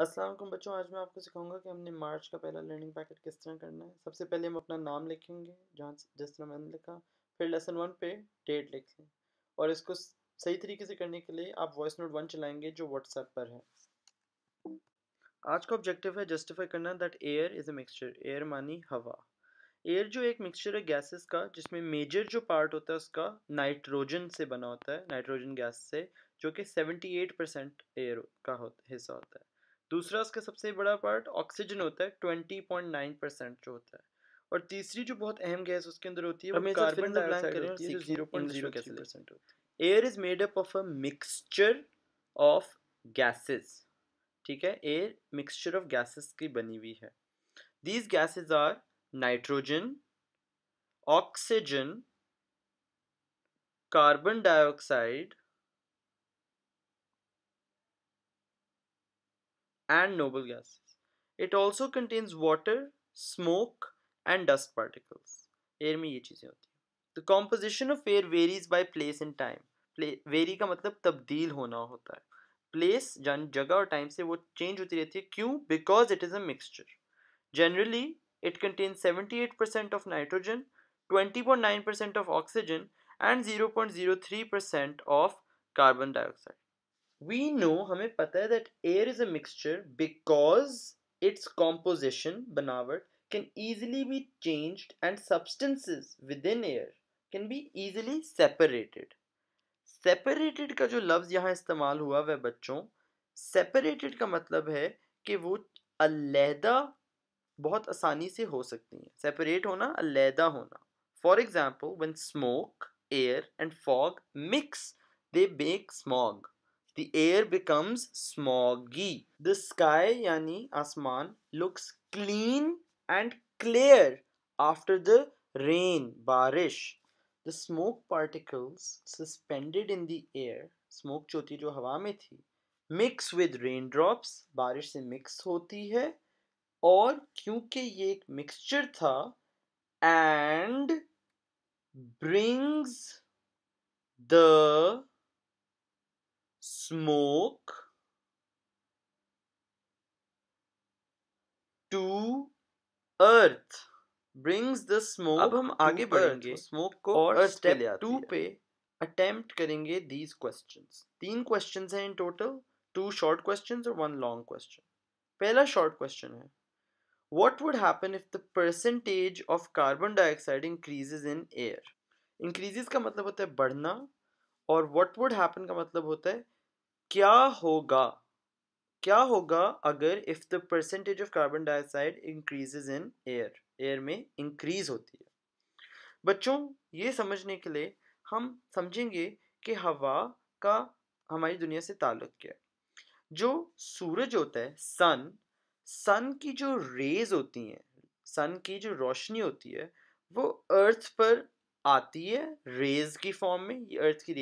असलम बच्चों आज मैं आपको सिखाऊंगा कि हमने मार्च का पहला लर्निंग पैकेट किस तरह करना है सबसे पहले हम अपना नाम लिखेंगे जहाँ जिस तरह मैंने लिखा फिर लेसन वन पे डेट लिख लें और इसको सही तरीके से करने के लिए आप वॉइस नोट वन चलाएंगे जो व्हाट्सएप पर है आज का ऑब्जेक्टिव है जस्टिफाई करना that air is a mixture air मानी हवा एयर जो एक मिक्सचर है गैसेस का जिसमें मेजर जो पार्ट होता है उसका नाइट्रोजन से बना होता है नाइट्रोजन गैस से जो कि एट परसेंट एयर का होता, हिस्सा होता है दूसरा उसका सबसे बड़ा पार्ट ऑक्सीजन होता है ट्वेंटी पॉइंट नाइन परसेंट जो होता है और तीसरी जो बहुत अहम गैस उसके अंदर होती है वो carbon air is made up of a mixture of gases ठीक है एयर मिक्सचर ऑफ गैसेस की बनी हुई है these gases are nitrogen oxygen carbon dioxide and noble gases. It also contains water, smoke, and dust particles. Air mein ye cheeze hoti. The composition of air varies by place and time. Play, vary ka matlab tabdil hona hota hai. Place, jan, jaga or time se wo change hoti rehti hai. Kyun? Because it is a mixture. Generally, it contains 78% of nitrogen, 20.9% of oxygen, and 0.03% of carbon dioxide. We know हमें पता है that air is a mixture because its composition बनावट can easily be change and substances within air can be easily separated separated का जो लफ्ज यहाँ इस्तेमाल हुआ वह बच्चों सेपरेटेड का मतलब है कि वो अलहदा बहुत आसानी से हो सकती हैं सेपरेट होना अलहदा होना for example one smoke air and fog mix they make smog The air becomes smoggy. The sky yani asman looks clean and clear after the rain बारिश The smoke particles suspended in the air smoke जो होती जो हवा में थी mix with raindrops बारिश से mix होती है और क्योंकि ये एक मिक्सचर था and brings the smoke to earth brings the smoke अब हम आगे बढ़ेंगे स्मोक को और स्टेप टू पे अटेम्प्ट करेंगे दीज क्वेश्चंस तीन क्वेश्चंस हैं in total two short questions और वन लॉन्ग क्वेश्चन पहला शॉर्ट क्वेश्चन है what would happen if the percentage of carbon dioxide increases in air increases का मतलब होता है बढ़ना और what would happen का मतलब होता है क्या होगा क्या होगा अगर if the percentage of carbon dioxide increases in air air में इंक्रीज होती है बच्चों ये समझने के लिए हम समझेंगे कि हवा का हमारी दुनिया से ताल्लुक क्या है जो सूरज होता है सन सन की जो रेज होती हैं सन की जो रोशनी होती है वो अर्थ पर आती है रेज की फॉर्म में ये अर्थ की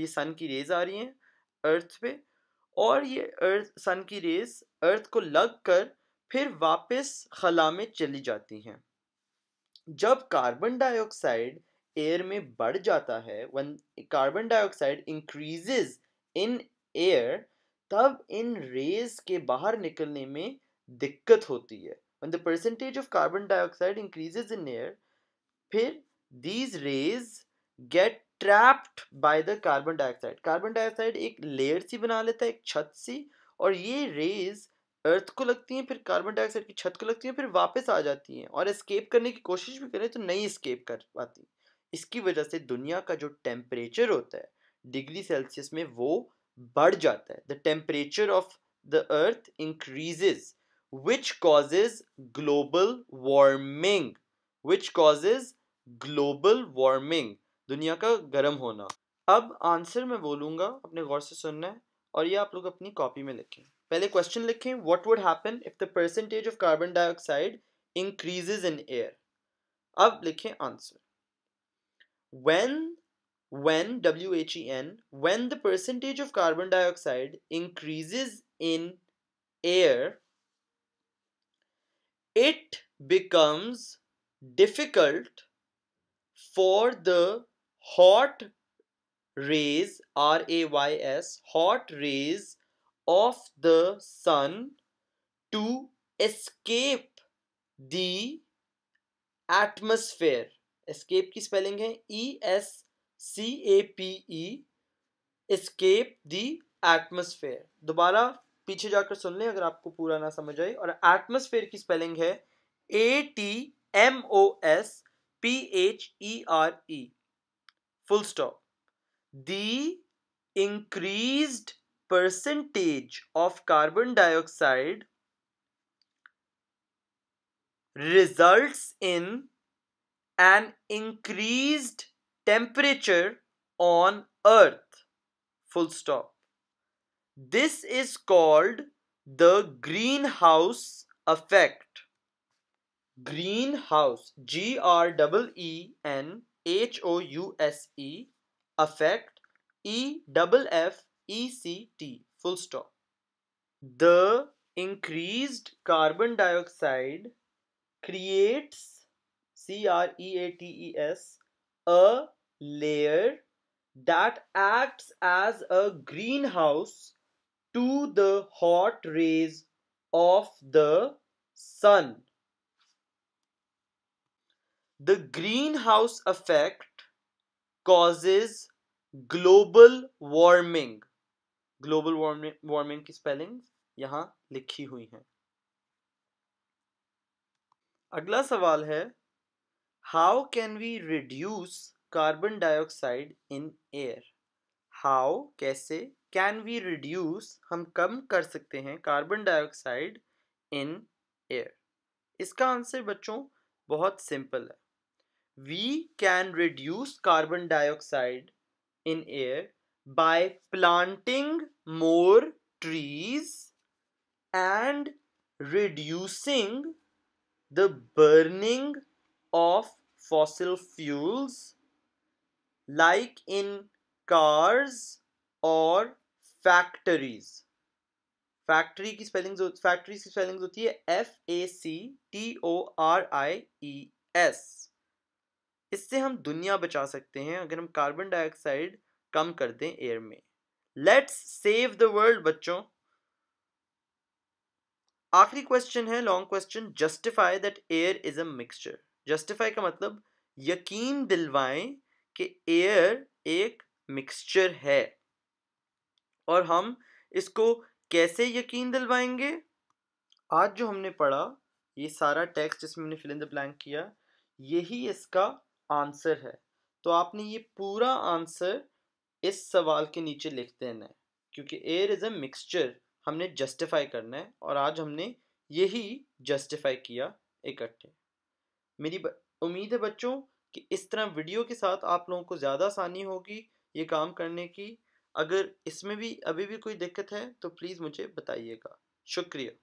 ये सन की रेज आ रही हैं अर्थ पे और ये अर्थ सन की रेस अर्थ को लग कर फिर वापस खला में चली जाती हैं जब कार्बन डाइऑक्साइड एयर में बढ़ जाता है when carbon dioxide increases in air तब इन रेज के बाहर निकलने में दिक्कत होती है when the percentage of carbon dioxide increases in air फिर these rays get trapped by the carbon dioxide carbon dioxide एक लेयर सी बना लेता है एक छत सी और ये रेज अर्थ को लगती हैं फिर कार्बन डाइऑक्साइड की छत को लगती हैं फिर वापस आ जाती हैं और एस्केप करने की कोशिश भी करें तो नहीं एस्केप कर पाती इसकी वजह से दुनिया का जो टेम्परेचर होता है डिग्री सेल्सियस में वो बढ़ जाता है the temperature of the earth increases which causes global warming which causes global warming दुनिया का गर्म होना अब आंसर मैं बोलूँगा अपने गौर से सुनना है और ये आप लोग अपनी कॉपी में लिखें पहले क्वेश्चन लिखें what would happen if the percentage of carbon dioxide increases in air अब लिखें answer when when W H E N when the percentage of carbon dioxide increases in air it becomes difficult for the hot rays r a y s hot rays of the sun to escape the atmosphere escape की spelling है E S C A P E escape the atmosphere दोबारा पीछे जाकर सुन लें अगर आपको पूरा ना समझ आए और एटमोसफेयर की स्पेलिंग है A T M O S P H E R E full stop the increased percentage of carbon dioxide results in an increased temperature on earth full stop this is called the greenhouse effect greenhouse g r e e n H O U S E affect E double F E C T full stop. The increased carbon dioxide creates C R E A T E S a layer that acts as a greenhouse to the hot rays of the sun. the greenhouse effect causes global warming global warming warming की spelling यहां लिखी हुई है अगला सवाल है how can we reduce carbon dioxide in air how कैसे can we reduce हम कम कर सकते हैं कार्बन डाइऑक्साइड इन एयर इसका आंसर बच्चों बहुत सिंपल है we can reduce carbon dioxide in air by planting more trees and reducing the burning of fossil fuels like in cars or factories Factory की spelling factories की spelling होती है F A C T O R I E S. इससे हम दुनिया बचा सकते हैं अगर हम कार्बन डाइऑक्साइड कम कर दें एयर में लेट्स सेव द वर्ल्ड बच्चों आखिरी क्वेश्चन है long question justify that air is a mixture justify का मतलब यकीन दिलवाएं कि एयर एक मिक्सचर है और हम इसको कैसे यकीन दिलवाएंगे आज जो हमने पढ़ा ये सारा टेक्स्ट जिसमें हमने फिल इन द ब्लैंक किया यही इसका आंसर है तो आपने ये पूरा आंसर इस सवाल के नीचे लिख देना है क्योंकि एयर इज़ अ मिक्सचर हमने जस्टिफाई करना है और आज हमने यही जस्टिफाई किया इकट्ठे मेरी उम्मीद है बच्चों कि इस तरह वीडियो के साथ आप लोगों को ज़्यादा आसानी होगी ये काम करने की अगर इसमें भी अभी भी कोई दिक्कत है तो प्लीज़ मुझे बताइएगा शुक्रिया